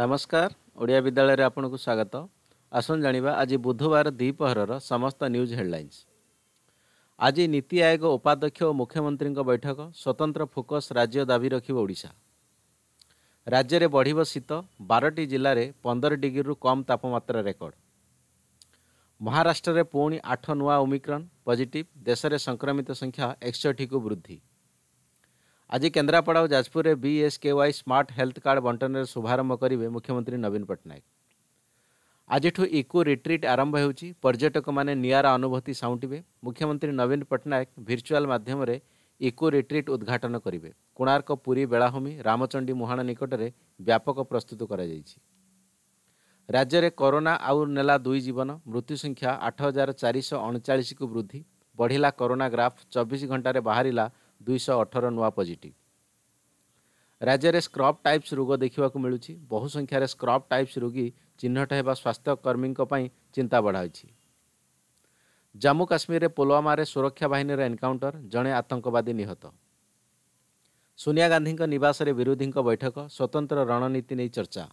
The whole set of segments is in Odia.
ନମସ୍କାର ଓଡ଼ିଆ ବିଦ୍ୟାଳୟରେ ଆପଣଙ୍କୁ ସ୍ୱାଗତ ଆସନ୍ତୁ ଜାଣିବା ଆଜି ବୁଧବାର ଦ୍ୱିପହରର ସମସ୍ତ ନ୍ୟୁଜ୍ ହେଡ଼ଲାଇନ୍ସ ଆଜି ନୀତି ଆୟୋଗ ଉପାଧ୍ୟକ୍ଷ ଓ ମୁଖ୍ୟମନ୍ତ୍ରୀଙ୍କ ବୈଠକ ସ୍ୱତନ୍ତ୍ର ଫୋକସ୍ ରାଜ୍ୟ ଦାବି ରଖିବ ଓଡ଼ିଶା ରାଜ୍ୟରେ ବଢ଼ିବ ଶୀତ ବାରଟି ଜିଲ୍ଲାରେ ପନ୍ଦର ଡିଗ୍ରୀରୁ କମ୍ ତାପମାତ୍ରା ରେକର୍ଡ଼ ମହାରାଷ୍ଟ୍ରରେ ପୁଣି ଆଠ ନୂଆ ଓମିକ୍ରନ୍ ପଜିଟିଭ୍ ଦେଶରେ ସଂକ୍ରମିତ ସଂଖ୍ୟା ଏକଷଠିକୁ ବୃଦ୍ଧି ଆଜି କେନ୍ଦ୍ରାପଡ଼ା ଓ ଯାଜପୁରରେ B S K Y smart health card ବଣ୍ଟନର ଶୁଭାରମ୍ଭ କରିବେ ମୁଖ୍ୟମନ୍ତ୍ରୀ ନବୀନ ପଟ୍ଟନାୟକ ଆଜିଠୁ ଇକୋ ରିଟ୍ରିଟ୍ ଆରମ୍ଭ ହେଉଛି ପର୍ଯ୍ୟଟକମାନେ ନିଆରା ଅନୁଭୂତି ସାଉଁଟିବେ ମୁଖ୍ୟମନ୍ତ୍ରୀ ନବୀନ ପଟ୍ଟନାୟକ ଭିର୍ଚୁଆଲ୍ ମାଧ୍ୟମରେ ଇକୋ ରିଟ୍ରିଟ୍ ଉଦ୍ଘାଟନ କରିବେ କୋଣାର୍କ ପୁରୀ ବେଳାଭୂମି ରାମଚଣ୍ଡୀ ମୁହାଣ ନିକଟରେ ବ୍ୟାପକ ପ୍ରସ୍ତୁତ କରାଯାଇଛି ରାଜ୍ୟରେ କରୋନା ଆଉ ନେଲା ଦୁଇ ଜୀବନ ମୃତ୍ୟୁ ସଂଖ୍ୟା ଆଠ ହଜାର ଚାରିଶହ ଅଣଚାଳିଶକୁ ବୃଦ୍ଧି ବଢ଼ିଲା କରୋନା ଗ୍ରାଫ୍ ଚବିଶ ଘଣ୍ଟାରେ ବାହାରିଲା ଦୁଇଶହ ଅଠର ନୂଆ ପଜିଟିଭ ରାଜ୍ୟରେ ସ୍କ୍ରବ୍ ଟାଇପ୍ସ ରୋଗ ଦେଖିବାକୁ ମିଳୁଛି ବହୁ ସଂଖ୍ୟାରେ ସ୍କ୍ରବ୍ ଟାଇପ୍ସ ରୋଗୀ ଚିହ୍ନଟ ହେବା ସ୍ୱାସ୍ଥ୍ୟକର୍ମୀଙ୍କ ପାଇଁ ଚିନ୍ତା ବଢ଼ାଇଛି ଜାମ୍ମୁ କାଶ୍ମୀରରେ ପୁଲୱାମାରେ ସୁରକ୍ଷା ବାହିନୀର ଏନ୍କାଉଣ୍ଟର ଜଣେ ଆତଙ୍କବାଦୀ ନିହତ ସୋନିଆ ଗାନ୍ଧୀଙ୍କ ନିବାସରେ ବିରୋଧୀଙ୍କ ବୈଠକ ସ୍ୱତନ୍ତ୍ର ରଣନୀତି ନେଇ ଚର୍ଚ୍ଚା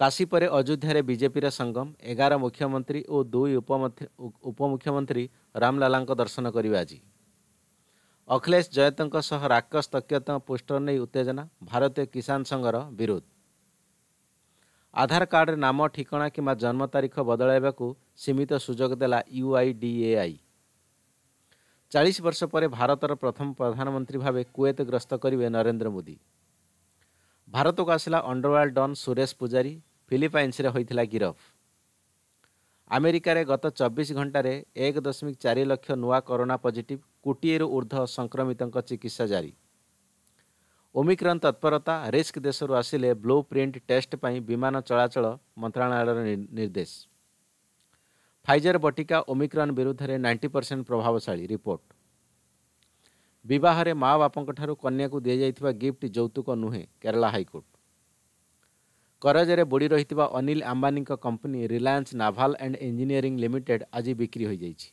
କାଶୀ ପରେ ଅଯୋଧ୍ୟାରେ ବିଜେପିର ସଙ୍ଗମ ଏଗାର ମୁଖ୍ୟମନ୍ତ୍ରୀ ଓ ଦୁଇ ଉପମୁଖ୍ୟମନ୍ତ୍ରୀ ରାମଲାଲାଙ୍କ ଦର୍ଶନ କରିବେ ଆଜି ଅଖିଳେଶ ଜୟନ୍ତଙ୍କ ସହ ରାକସ ତକ୍ଷତଙ୍କ ପୋଷ୍ଟର ନେଇ ଉତ୍ତେଜନା ଭାରତୀୟ କିଷାନ ସଂଘର ବିରୋଧ ଆଧାର କାର୍ଡ଼ରେ ନାମ ଠିକଣା କିମ୍ବା ଜନ୍ମ ତାରିଖ ବଦଳାଇବାକୁ ସୀମିତ ସୁଯୋଗ ଦେଲା U I D A I ଚାଳିଶ ବର୍ଷ ପରେ ଭାରତର ପ୍ରଥମ ପ୍ରଧାନମନ୍ତ୍ରୀ ଭାବେ କୁଏତ ଗ୍ରସ୍ତ କରିବେ ନରେନ୍ଦ୍ର ମୋଦି ଭାରତକୁ ଆସିଲା ଅଣ୍ଡରୱାର୍ଲ୍ଡ ଡନ୍ ସୁରେଶ ପୂଜାରୀ ଫିଲିପାଇନ୍ସରେ ହୋଇଥିଲା ଗିରଫ ଆମେରିକାରେ ଗତ ଚବିଶ ଘଣ୍ଟାରେ ଏକ ଦଶମିକ ଚାରି ଲକ୍ଷ ନୂଆ କରୋନା ପଜିଟିଭ୍ କୋଟିଏରୁ ଉର୍ଦ୍ଧ୍ୱ ସଂକ୍ରମିତଙ୍କ ଚିକିତ୍ସା ଜାରି ଓମିକ୍ରନ୍ ତତ୍ପରତା ରିସ୍କ ଦେଶରୁ ଆସିଲେ ବ୍ଲୁ ପ୍ରିଣ୍ଟ ଟେଷ୍ଟ ପାଇଁ ବିମାନ ଚଳାଚଳ ମନ୍ତ୍ରଣାଳୟର ନିର୍ଦ୍ଦେଶ ଫାଇଜର ବଟିକା ଓମିକ୍ରନ୍ ବିରୁଦ୍ଧରେ ନାଇଣ୍ଟି ପରସେଣ୍ଟ ପ୍ରଭାବଶାଳୀ ରିପୋର୍ଟ ବିବାହରେ ମା ବାପାଙ୍କଠାରୁ କନ୍ୟାକୁ ଦିଆଯାଇଥିବା ଗିଫ୍ଟ ଯୌତୁକ ନୁହେଁ କେରଳ ହାଇକୋର୍ଟ କରଜରେ ବୁଡ଼ି ରହିଥିବା ଅନିଲ ଆମ୍ବାନୀଙ୍କ company Reliance naval and engineering limited ଆଜି ବିକ୍ରି ହୋଇଯାଇଛି